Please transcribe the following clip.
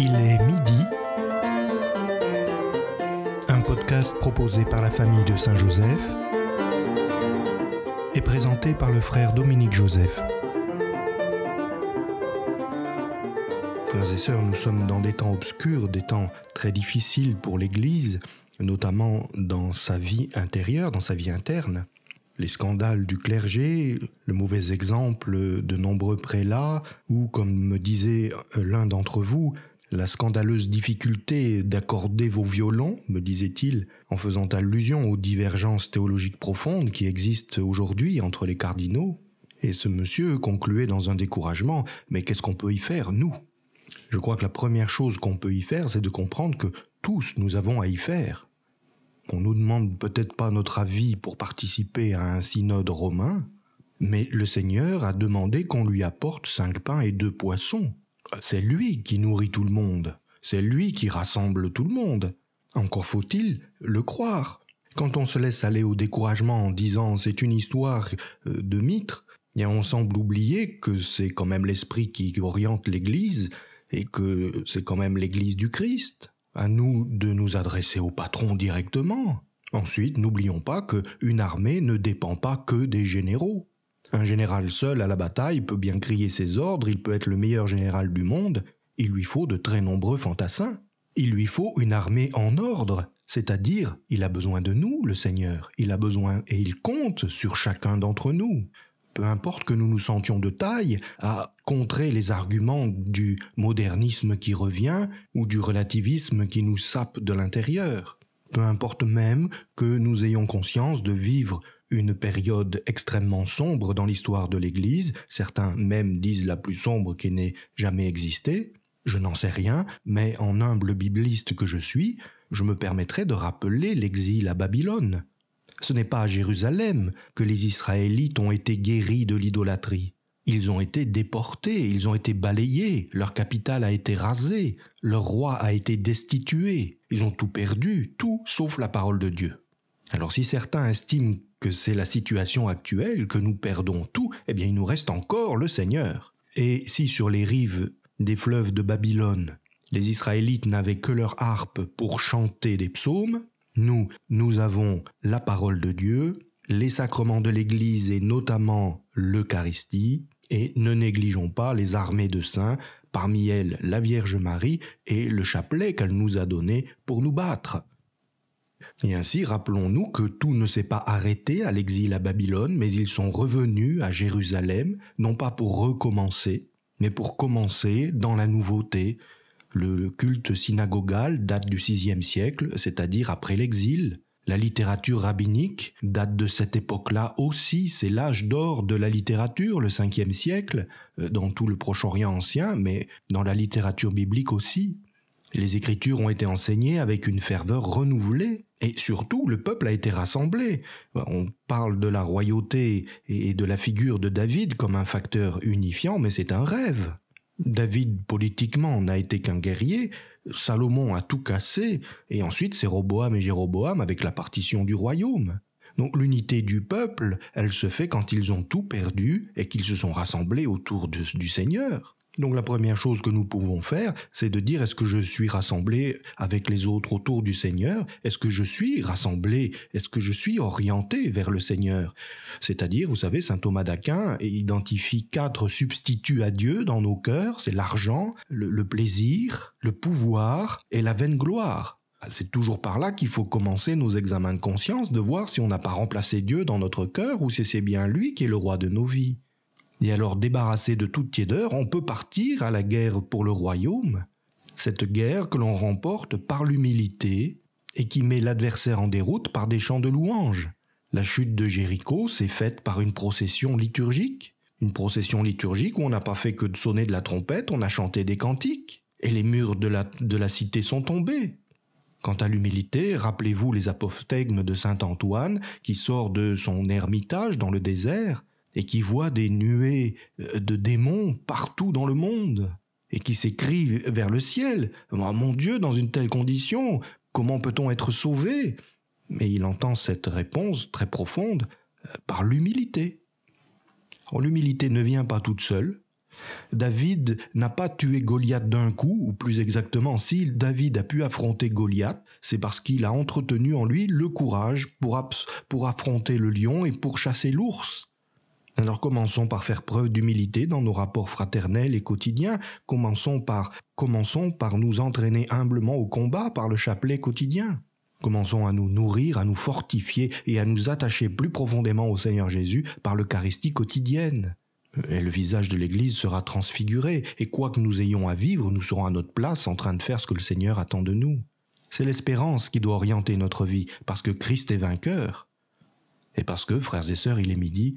Il est midi. Un podcast proposé par la famille de Saint-Joseph et présenté par le frère Dominique Joseph. Frères et sœurs, nous sommes dans des temps obscurs, des temps très difficiles pour l'Église, notamment dans sa vie intérieure, dans sa vie interne les scandales du clergé, le mauvais exemple de nombreux prélats, ou comme me disait l'un d'entre vous, la scandaleuse difficulté d'accorder vos violons, me disait-il, en faisant allusion aux divergences théologiques profondes qui existent aujourd'hui entre les cardinaux, et ce monsieur concluait dans un découragement Mais qu'est-ce qu'on peut y faire, nous Je crois que la première chose qu'on peut y faire, c'est de comprendre que tous nous avons à y faire. Qu'on nous demande peut-être pas notre avis pour participer à un synode romain, mais le Seigneur a demandé qu'on lui apporte cinq pains et deux poissons c'est lui qui nourrit tout le monde, c'est lui qui rassemble tout le monde. Encore faut-il le croire. Quand on se laisse aller au découragement en disant c'est une histoire euh, de mitre, et eh on semble oublier que c'est quand même l'esprit qui oriente l'Église et que c'est quand même l'Église du Christ. À nous de nous adresser au patron directement. Ensuite, n'oublions pas qu'une armée ne dépend pas que des généraux. Un général seul à la bataille peut bien crier ses ordres, il peut être le meilleur général du monde, il lui faut de très nombreux fantassins. Il lui faut une armée en ordre, c'est-à-dire il a besoin de nous, le Seigneur, il a besoin et il compte sur chacun d'entre nous. Peu importe que nous nous sentions de taille à contrer les arguments du modernisme qui revient ou du relativisme qui nous sape de l'intérieur. Peu importe même que nous ayons conscience de vivre une période extrêmement sombre dans l'histoire de l'Église, certains même disent la plus sombre qui n'ait jamais existé, je n'en sais rien, mais en humble bibliste que je suis, je me permettrai de rappeler l'exil à Babylone. Ce n'est pas à Jérusalem que les Israélites ont été guéris de l'idolâtrie. Ils ont été déportés, ils ont été balayés, leur capitale a été rasée, leur roi a été destitué, ils ont tout perdu, tout sauf la parole de Dieu. Alors si certains estiment que c'est la situation actuelle, que nous perdons tout, eh bien il nous reste encore le Seigneur. Et si sur les rives des fleuves de Babylone, les Israélites n'avaient que leur harpe pour chanter des psaumes, nous, nous avons la parole de Dieu, les sacrements de l'Église et notamment l'Eucharistie, et ne négligeons pas les armées de saints, parmi elles la Vierge Marie et le chapelet qu'elle nous a donné pour nous battre. Et ainsi, rappelons-nous que tout ne s'est pas arrêté à l'exil à Babylone, mais ils sont revenus à Jérusalem, non pas pour recommencer, mais pour commencer dans la nouveauté. Le culte synagogal date du VIe siècle, c'est-à-dire après l'exil. La littérature rabbinique date de cette époque-là aussi, c'est l'âge d'or de la littérature, le Ve siècle, euh, dans tout le Proche-Orient ancien, mais dans la littérature biblique aussi. Les Écritures ont été enseignées avec une ferveur renouvelée, et surtout le peuple a été rassemblé. On parle de la royauté et de la figure de David comme un facteur unifiant, mais c'est un rêve. David politiquement n'a été qu'un guerrier, Salomon a tout cassé, et ensuite c'est Roboam et Jéroboam avec la partition du royaume. Donc l'unité du peuple, elle se fait quand ils ont tout perdu et qu'ils se sont rassemblés autour du Seigneur. Donc la première chose que nous pouvons faire, c'est de dire est-ce que je suis rassemblé avec les autres autour du Seigneur Est-ce que je suis rassemblé Est-ce que je suis orienté vers le Seigneur C'est-à-dire, vous savez, Saint Thomas d'Aquin identifie quatre substituts à Dieu dans nos cœurs, c'est l'argent, le, plaisir, le pouvoir et la vaine gloire. Ah, c'est toujours par là qu'il faut commencer nos examens de conscience, de voir si on n'a pas remplacé Dieu dans notre cœur ou si c'est bien lui qui est le roi de nos vies. Et alors débarrassé de toute tiédeur, on peut partir à la guerre pour le royaume, cette guerre que l'on remporte par l'humilité et qui met l'adversaire en déroute par des chants de louanges. La chute de Jéricho s'est faite par une procession liturgique, une procession liturgique où on n'a pas fait que de sonner de la trompette, on a chanté des cantiques, et les murs de la, cité sont tombés. Quant à l'humilité, rappelez-vous les apophthegmes de saint Antoine qui sort de son ermitage dans le désert et qui voit des nuées euh, de démons partout dans le monde et qui s'écrie vers le ciel Mon Dieu, dans une telle condition, comment peut-on être sauvé Mais il entend cette réponse très profonde euh, par l'humilité. Oh, l'humilité ne vient pas toute seule. David n'a pas tué Goliath d'un coup, ou plus exactement, si David a pu affronter Goliath, c'est parce qu'il a entretenu en lui le courage pour, pour affronter le lion et pour chasser l'ours. Alors commençons par faire preuve d'humilité dans nos rapports fraternels et quotidiens, commençons par, commençons par nous entraîner humblement au combat par le chapelet quotidien. Commençons à nous nourrir, à nous fortifier et à nous attacher plus profondément au Seigneur Jésus par l'Eucharistie quotidienne. Euh, et le visage de l'Église sera transfiguré, et quoi que nous ayons à vivre, nous serons à notre place en train de faire ce que le Seigneur attend de nous. C'est l'espérance qui doit orienter notre vie, parce que Christ est vainqueur. Et parce que, frères et sœurs, il est midi,